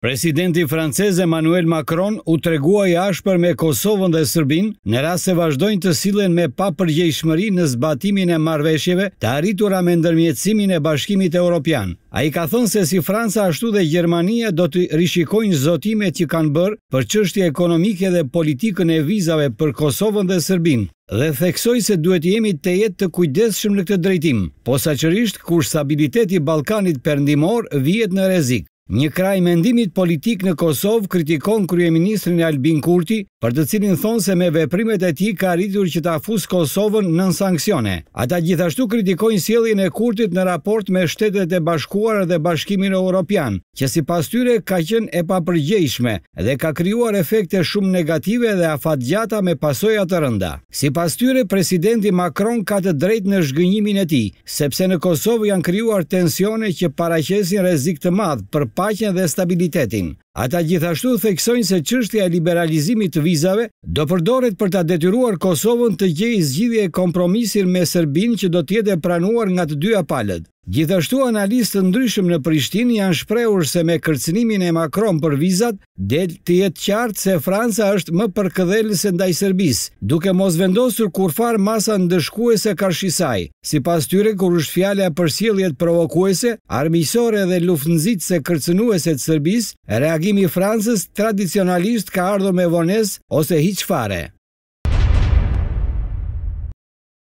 Presidenti francez Emmanuel Macron u tregua i ashpër me Kosovën dhe Sërbin në rrasë se vazhdojnë të silen me pa në zbatimin e marveshjeve të arritura me ndërmjecimin e bashkimit e Europian. A i ka thënë se si Franca ashtu dhe Gjermania do të rishikojnë zotime që kanë bërë për qështje ekonomike dhe politikën e vizave për Kosovën dhe Sërbin dhe theksoj se duhet jemi të jetë të kujdes shumë në këtë drejtim, po sa qërisht kur stabiliteti Balkanit përndimor vjet në rezik. Një kraj mendimit politik në Kosovë kritikon Kryeministrin Albin Kurti për të cilin thonë se me veprimet e ti ka rritur që ta fusë Kosovën nën sankcione. Ata gjithashtu kritikojnë sielin e kurtit në raport me shtetet e bashkuar dhe bashkimin e Europian, që si pas tyre ka qenë e papërgjejshme dhe ka kryuar efekte shumë negative dhe afat gjata me pasoja të rënda. Si pas tyre, presidenti Macron ka të drejt në shgënjimin e ti, sepse në Kosovë janë kryuar tensione që paracesin rezik të madhë për pacjen dhe stabilitetin. Ata gjithashtu theksojnë se çështja e liberalizimit të vizave do përdoret për ta detyruar Kosovën të gjejë zgjidhje kompromisir me Serbinë që do të jetë e pranuar nga të dyja palët. Gjithashtu analistë të ndryshëm në Prishtinë janë shprehur se me kërcënimin e Macron për vizat, del të jetë qartë se Franca është më përkëdhelëse ndaj Serbisë, duke mos vendosur kurfar masa ndëshkuese karshi saj. Sipas tyre, kur është fjala për sjelljet provokuese, armiqësore dhe luftnjësitse kërcënuese të Serbisë, reagimi i Francës tradicionalisht ka ardhur me vonesë ose hiç fare.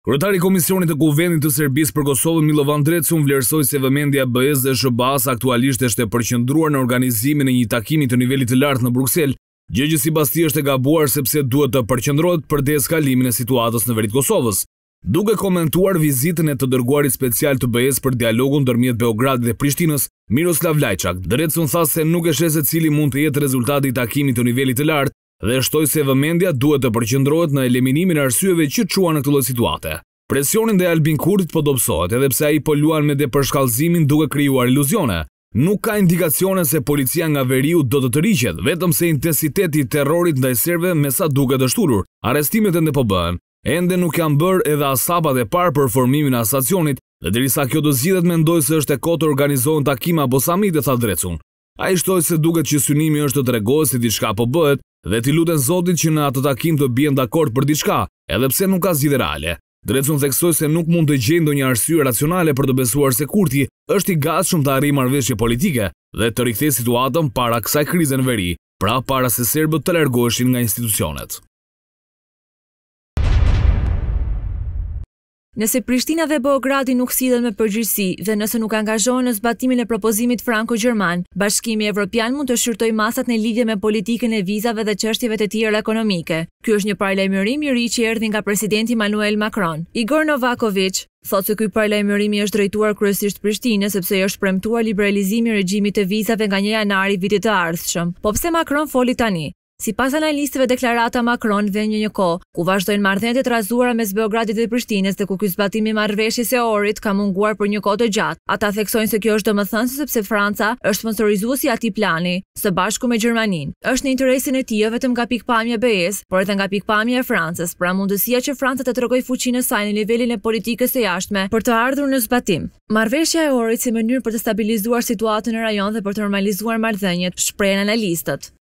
Kryetari Komisionit të Kuvendit të Serbisë për Kosovën Milovan Drecun vlerësoj se vëmendja BE-s dhe Shëbasa s aktualisht është e përqendruar në organizimin e një takimi të nivelit të lartë në Bruksel, gjë që sipas tij është e gabuar sepse duhet të përqendrohet për deeskalimin e situatës në veri të Kosovës. Duke komentuar vizitën e të dërguarit special të BE-s për dialogun ndërmjet Beogradit dhe Prishtinës, Miroslav Lajçak, Drecun tha se nuk e shese se cili mund të jetë rezultati i takimit të nivelit të lartë, dhe shtoj se vëmendja duhet të përqëndrojt në eliminimin arsyeve që qua në këtëllot situate. Presionin dhe Albin Kurtit po dopsojt edhe pse a i polluan me dhe përshkallzimin duke kryuar iluzione. Nuk ka indikacione se policia nga veriu do të të rishet, vetëm se intensiteti terrorit në dajserve me sa duke të shturur. Arestimet e në po ende nuk janë bërë edhe asaba dhe parë për formimin asacionit dhe dirisa kjo të zhidhet me ndojë se është e kotë organizohen takima bosamit dhe tha drecun. A i shtoj se duke që synimi është të regohet si diçka po bëhet, dhe ti luten Zotit që në atë takim të bjen dakord për diçka, edhe pse nuk ka zgjidhje reale. Drejtun theksoi se nuk mund të gjejë ndonjë arsye racionale për të besuar se Kurti është i gatshëm të arrijë marrëveshje politike dhe të rikthejë situatën para kësaj krize në veri, pra para se serbët të largoheshin nga institucionet. Nëse Prishtina dhe Beogradi nuk sillen me përgjegjësi dhe nëse nuk angazhohen në zbatimin e propozimit franko-gjerman, Bashkimi Evropian mund të shyrtoj masat në lidhje me politikën e vizave dhe qështjeve të tjera ekonomike. Ky është një paralajmërim i ri që erdhi nga presidenti Manuel Macron. Igor Novakovic thotë se ky paralajmërim është drejtuar kryesisht Prishtinës sepse është premtuar liberalizimi i regjimit të vizave nga 1 janari vitit të ardhshëm. Po pse Macron foli tani? Si pas analistëve deklarata Macron dhe një një ko, ku vazhdojnë marrëdhënjet e trazuara mes Beogradit dhe Prishtinës dhe ku ky zbatim i marrëveshjes orit ka munguar për një kohë të gjatë, ata theksojnë se kjo është domethënëse sepse Franca është sponsorizuesi i atij plani së bashku me Gjermaninë. Është në interesin e tij vetëm nga pikpamja BE-s, por edhe nga pikpamja e Francës, pra mundësia që Franca të rëgoj fuqinë e saj në nivelin e politikës së jashtme për të ardhur në zbatim. Marrëveshja e orit si mënyrë për të stabilizuar situatën në rajon dhe për të normalizuar marrëdhëniet, shprehen analistët.